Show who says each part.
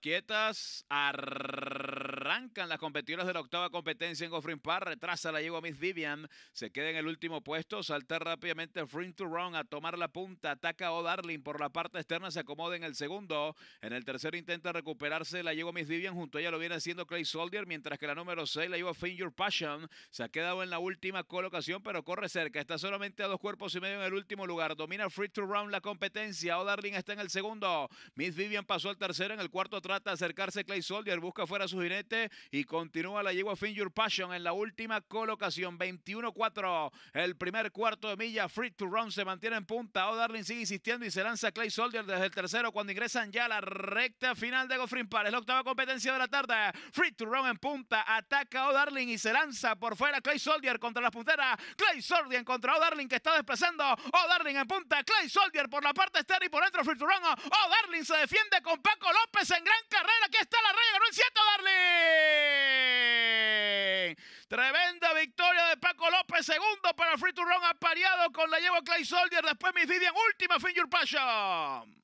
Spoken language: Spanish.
Speaker 1: quietas. Arrancan las competidoras de la octava competencia en Free Park. Retrasa la yegua Miss Vivian. Se queda en el último puesto. Salta rápidamente Free to Run a tomar la punta. Ataca O Darling por la parte externa. Se acomoda en el segundo. En el tercero intenta recuperarse la llegó Miss Vivian. Junto a ella lo viene haciendo Clay Soldier. Mientras que la número 6, la lleva Finger Passion, se ha quedado en la última colocación, pero corre cerca. Está solamente a dos cuerpos y medio en el último lugar. Domina Free to Round la competencia. O Darling está en el segundo. Miss Vivian pasó al tercero. En el cuarto trata de acercarse Clay Soldier. Busca fuera su jinete y continúa la yegua Finger Passion en la última colocación. 21-4. El primer cuarto de milla. Free to Run se mantiene en punta. O oh, Darling sigue insistiendo y se lanza Clay Soldier desde el tercero cuando ingresan ya a la recta final de Par. Es La octava competencia de la tarde. Free to Run en punta. Ataca O oh, Darling y se lanza por fuera Clay Soldier contra las punteras. Clay Soldier contra O oh, Darling que está desplazando. O en punta. Clay Soldier por la parte externa y por dentro Free to Run. O Darling se defiende con Paco López en gran carrera. Aquí está Tremenda victoria de Paco López, segundo para Free to Run, apareado con la llevo Clay Soldier. Después Miss Vivian, última Finger Passion.